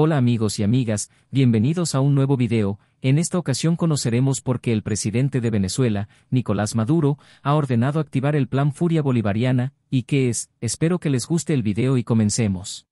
Hola amigos y amigas, bienvenidos a un nuevo video, en esta ocasión conoceremos por qué el presidente de Venezuela, Nicolás Maduro, ha ordenado activar el plan Furia Bolivariana, y qué es, espero que les guste el video y comencemos.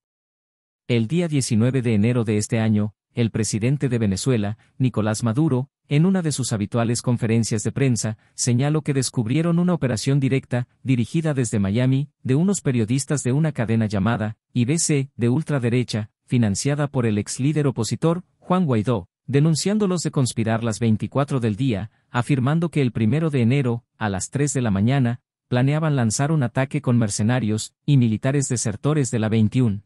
El día 19 de enero de este año, el presidente de Venezuela, Nicolás Maduro, en una de sus habituales conferencias de prensa, señaló que descubrieron una operación directa, dirigida desde Miami, de unos periodistas de una cadena llamada, IBC, de ultraderecha, financiada por el ex líder opositor, Juan Guaidó, denunciándolos de conspirar las 24 del día, afirmando que el primero de enero, a las 3 de la mañana, planeaban lanzar un ataque con mercenarios y militares desertores de la 21.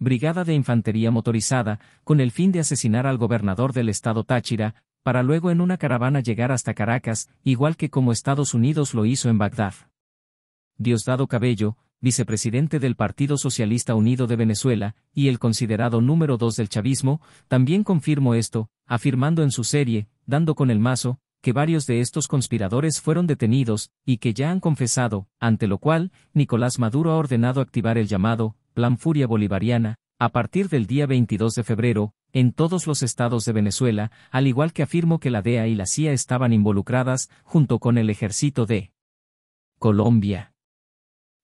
Brigada de Infantería Motorizada, con el fin de asesinar al gobernador del estado Táchira, para luego en una caravana llegar hasta Caracas, igual que como Estados Unidos lo hizo en Bagdad. Diosdado Cabello, vicepresidente del Partido Socialista Unido de Venezuela, y el considerado número dos del chavismo, también confirmó esto, afirmando en su serie, dando con el mazo, que varios de estos conspiradores fueron detenidos, y que ya han confesado, ante lo cual, Nicolás Maduro ha ordenado activar el llamado, Plan Furia Bolivariana, a partir del día 22 de febrero, en todos los estados de Venezuela, al igual que afirmó que la DEA y la CIA estaban involucradas, junto con el ejército de Colombia.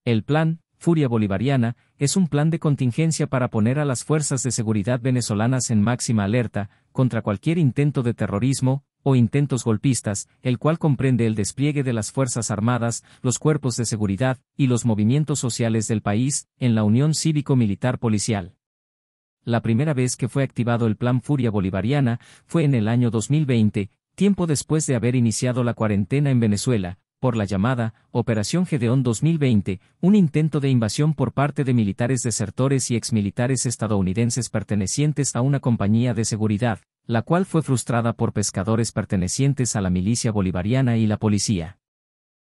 El plan, Furia Bolivariana, es un plan de contingencia para poner a las fuerzas de seguridad venezolanas en máxima alerta, contra cualquier intento de terrorismo, o intentos golpistas, el cual comprende el despliegue de las Fuerzas Armadas, los cuerpos de seguridad, y los movimientos sociales del país, en la Unión Cívico-Militar Policial. La primera vez que fue activado el Plan Furia Bolivariana fue en el año 2020, tiempo después de haber iniciado la cuarentena en Venezuela, por la llamada Operación Gedeón 2020, un intento de invasión por parte de militares desertores y exmilitares estadounidenses pertenecientes a una compañía de seguridad, la cual fue frustrada por pescadores pertenecientes a la milicia bolivariana y la policía.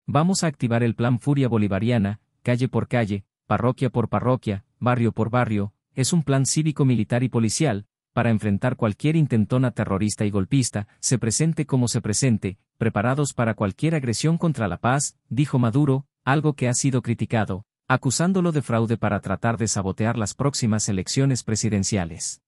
Vamos a activar el plan Furia Bolivariana, calle por calle, parroquia por parroquia, barrio por barrio, es un plan cívico militar y policial, para enfrentar cualquier intentona terrorista y golpista, se presente como se presente, preparados para cualquier agresión contra la paz, dijo Maduro, algo que ha sido criticado, acusándolo de fraude para tratar de sabotear las próximas elecciones presidenciales.